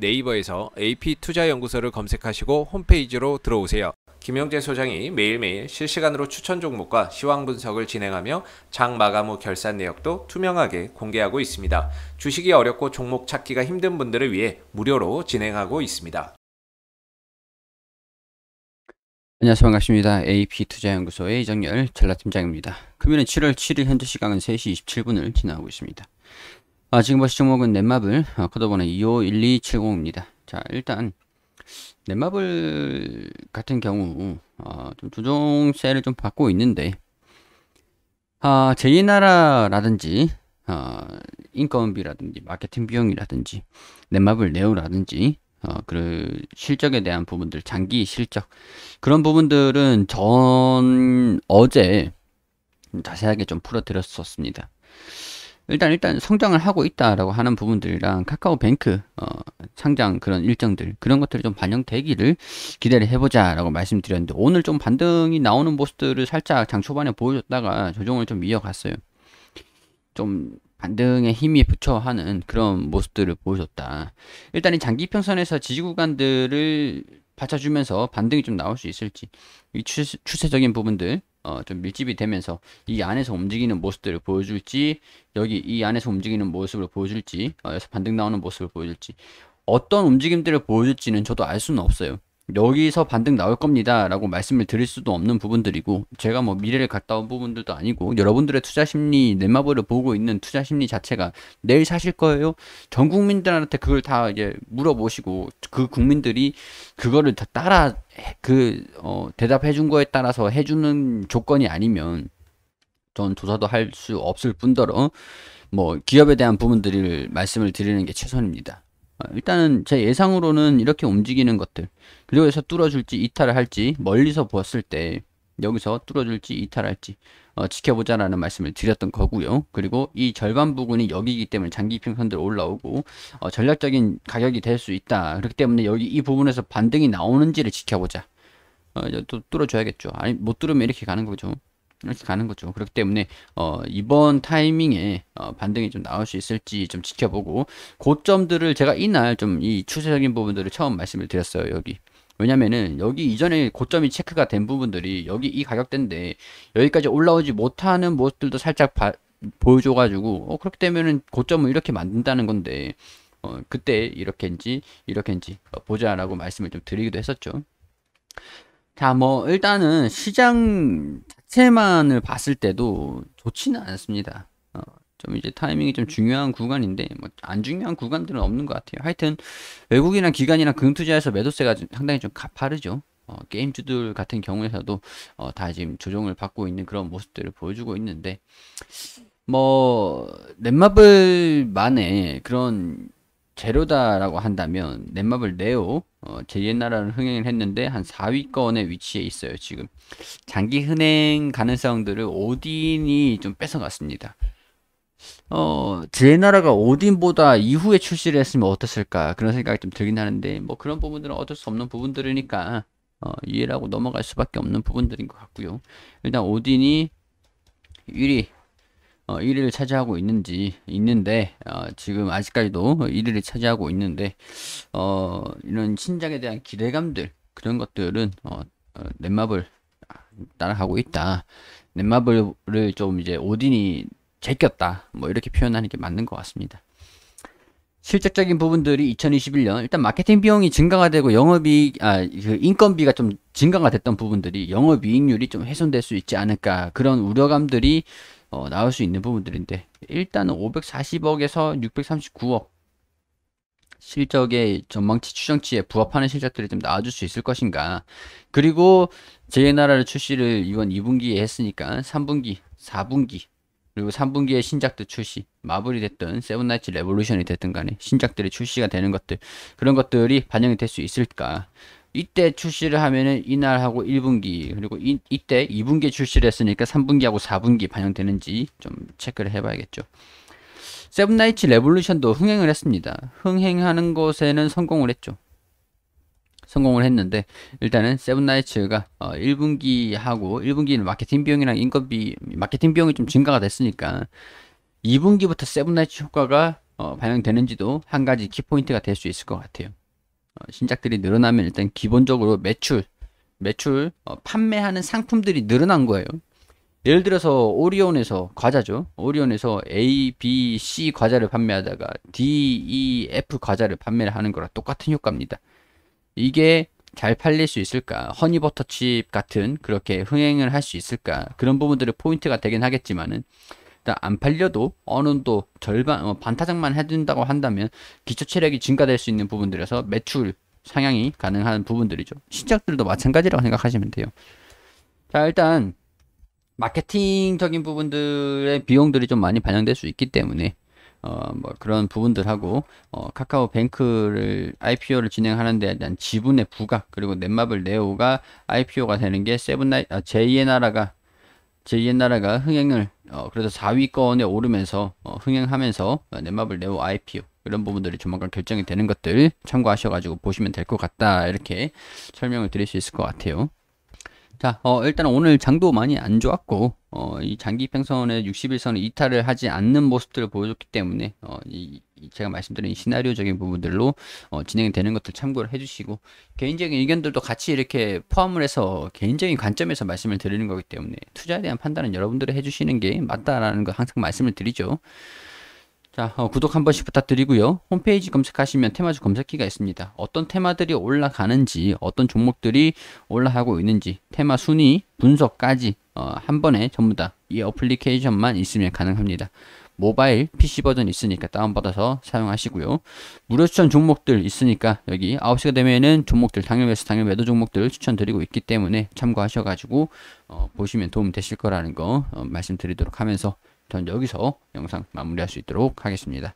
네이버에서 AP투자연구소를 검색하시고 홈페이지로 들어오세요. 김영재 소장이 매일매일 실시간으로 추천 종목과 시황 분석을 진행하며 장 마감 후 결산 내역도 투명하게 공개하고 있습니다. 주식이 어렵고 종목 찾기가 힘든 분들을 위해 무료로 진행하고 있습니다. 안녕하세요. 반갑습니다. AP투자연구소의 이정열 전라팀장입니다. 금일은 7월 7일 현재 시간은 3시 27분을 지나고 있습니다. 아, 지금 보실 종목은 넷마블 아, 코드번호 251270입니다. 자 일단 넷마블 같은 경우 아, 좀 조정세를 좀 받고 있는데 아, 제이나라라든지 아, 인건비라든지 마케팅 비용이라든지 넷마블 네오라든지 어, 그 실적에 대한 부분들 장기 실적 그런 부분들은 전 어제 자세하게 좀 풀어드렸었습니다. 일단 일단 성장을 하고 있다라고 하는 부분들이랑 카카오뱅크 어, 상장 그런 일정들 그런 것들이 좀 반영되기를 기대를 해보자라고 말씀드렸는데 오늘 좀 반등이 나오는 모습들을 살짝 장 초반에 보여줬다가 조정을 좀 이어갔어요. 좀반등에 힘이 부처하는 그런 모습들을 보여줬다. 일단 이 장기 평선에서 지지 구간들을 받쳐주면서 반등이 좀 나올 수 있을지 이 추세, 추세, 적인 부분들 어, 좀 밀집이 되면서 이 안에서 움직이는 모습들을 보여줄지 여기 이 안에서 움직이는 모습을 보여줄지 어, 여기서 반등 나오는 모습을 보여줄지 어떤 움직임들을 보여줄지는 저도 알 수는 없어요 여기서 반등 나올 겁니다 라고 말씀을 드릴 수도 없는 부분들이고 제가 뭐 미래를 갔다 온 부분들도 아니고 여러분들의 투자 심리 넷마블을 보고 있는 투자 심리 자체가 내일 사실 거예요 전 국민들한테 그걸 다 이제 물어보시고 그 국민들이 그거를 다 따라 그 어, 대답해 준 거에 따라서 해주는 조건이 아니면 전 조사도 할 수 없을 뿐더러 뭐 기업에 대한 부분들을 말씀을 드리는 게 최선입니다. 어, 일단은 제 예상으로는 이렇게 움직이는 것들 그리고 해서 뚫어줄지 이탈을 할지 멀리서 보았을 때 여기서 뚫어줄지 이탈할지 어, 지켜보자라는 말씀을 드렸던 거고요. 그리고 이 절반 부분이 여기이기 때문에 장기 평선들 올라오고 어, 전략적인 가격이 될 수 있다. 그렇기 때문에 여기 이 부분에서 반등이 나오는지를 지켜보자. 어, 또 뚫어줘야겠죠. 아니 못 뚫으면 이렇게 가는 거죠. 이렇게 가는 거죠. 그렇기 때문에 어, 이번 타이밍에 어, 반등이 좀 나올 수 있을지 좀 지켜보고 고점들을 제가 이날 좀 이 추세적인 부분들을 처음 말씀을 드렸어요. 여기 왜냐면은 여기 이전에 고점이 체크가 된 부분들이 여기 이 가격대인데 여기까지 올라오지 못하는 모습들도 살짝 바, 보여줘가지고 어, 그렇게 되면은 고점을 이렇게 만든다는 건데 어, 그때 이렇게인지 이렇게인지 어, 보자라고 말씀을 좀 드리기도 했었죠. 자, 뭐 일단은 시장 자체만을 봤을 때도 좋지는 않습니다. 어, 좀 이제 타이밍이 좀 중요한 구간인데 뭐 안 중요한 구간들은 없는 것 같아요. 하여튼 외국이나 기관이나 금투자에서 매도세가 상당히 좀 가파르죠. 어, 게임주들 같은 경우에서도 어, 다 지금 조정을 받고 있는 그런 모습들을 보여주고 있는데 뭐 넷마블만의 그런 재료다라고 한다면 넷마블 네오 어, 제리나라는 흥행을 했는데 한4위권에위치해 있어요 지금 장기 흥행 가능성들을 오딘이 좀 뺏어갔습니다 어, 제리나라가 오딘보다 이후에 출시를 했으면 어땠을까 그런 생각이 좀 들긴 하는데 뭐 그런 부분들은 어쩔 수 없는 부분들이니까 어, 이해라고 넘어갈 수밖에 없는 부분들인 것 같고요 일단 오딘이 1위 어, 1위를 차지하고 있는지 있는데 어, 지금 아직까지도 1위를 차지하고 있는데 어, 이런 신작에 대한 기대감들 그런 것들은 어, 어, 넷마블 아, 따라가고 있다. 넷마블을 좀 이제 오딘이 제꼈다. 뭐 이렇게 표현하는 게 맞는 것 같습니다. 실적적인 부분들이 2021년 일단 마케팅 비용이 증가가 되고 영업이 아 그 인건비가 좀 증가가 됐던 부분들이 영업 이익률이 좀 훼손될 수 있지 않을까 그런 우려감들이 어, 나올 수 있는 부분들인데 일단은 540억에서 639억 실적의 전망치 추정치에 부합하는 실적들이 좀 나와줄 수 있을 것인가 그리고 제나라를 출시를 이번 2분기에 했으니까 3분기 4분기 그리고 3분기에 신작들 출시 마블이 됐든 세븐나이츠 레볼루션이 됐든 간에 신작들이 출시가 되는 것들 그런 것들이 반영이 될 수 있을까 이때 출시를 하면은 이날하고 1분기 음. 그리고 이, 이때 2분기에 출시를 했으니까 3분기하고 4분기 반영되는지 좀 체크를 해봐야겠죠. 세븐나이츠 레볼루션도 흥행을 했습니다. 흥행하는 것에는 성공을 했죠. 성공을 했는데 일단은 세븐나이츠가 1분기하고 어, 1분기는 마케팅 비용이랑 인건비 마케팅 비용이 좀 증가가 됐으니까 2분기부터 세븐나이츠 효과가 어, 반영되는지도 한 가지 키포인트가 될 수 있을 것 같아요. 어, 신작들이 늘어나면 일단 기본적으로 매출, 매출, 어, 판매하는 상품들이 늘어난 거예요. 예를 들어서 오리온에서 과자죠. 오리온에서 A, B, C 과자를 판매하다가 D, E, F 과자를 판매를 하는 거랑 똑같은 효과입니다. 이게 잘 팔릴 수 있을까? 허니버터칩 같은 그렇게 흥행을 할 수 있을까? 그런 부분들을 포인트가 되긴 하겠지만은 일단 안 팔려도 어느 또 절반 어, 반타작만 해준다고 한다면 기초 체력이 증가될 수 있는 부분들에서 매출 상향이 가능한 부분들이죠. 신작들도 마찬가지라고 생각하시면 돼요. 자 일단 마케팅적인 부분들의 비용들이 좀 많이 반영될 수 있기 때문에 어, 뭐 그런 부분들하고 어, 카카오 뱅크를 IPO를 진행하는 데 대한 지분의 부각 그리고 넷마블 네오가 IPO가 되는 게 세븐나이 아, 제2 나라가 제2 나라가 흥행을 어, 그래서 4위권에 오르면서 어, 흥행하면서 어, 넷마블 네오 IPO 이런 부분들이 조만간 결정이 되는 것들 참고하셔가지고 보시면 될 것 같다 이렇게 설명을 드릴 수 있을 것 같아요. 자, 어, 일단 오늘 장도 많이 안 좋았고 어, 이 장기 평선의 61선을 이탈을 하지 않는 모습들을 보여줬기 때문에 어, 이 제가 말씀드린 시나리오적인 부분들로 어, 진행이 되는 것들 참고를 해주시고 개인적인 의견들도 같이 이렇게 포함을 해서 개인적인 관점에서 말씀을 드리는 거기 때문에 투자에 대한 판단은 여러분들이 해주시는 게 맞다라는 거 항상 말씀을 드리죠. 자, 어, 구독 한 번씩 부탁드리고요. 홈페이지 검색하시면 테마주 검색기가 있습니다. 어떤 테마들이 올라가는지, 어떤 종목들이 올라가고 있는지, 테마 순위, 분석까지 어, 한 번에 전부 다 이 어플리케이션만 있으면 가능합니다. 모바일 PC 버전 있으니까 다운받아서 사용하시고요. 무료 추천 종목들 있으니까 여기 9시가 되면은 종목들 당일 매서 당일 매도 종목들 추천드리고 있기 때문에 참고하셔가지고 어, 보시면 도움 되실 거라는 거 어, 말씀드리도록 하면서 전 여기서 영상 마무리할 수 있도록 하겠습니다.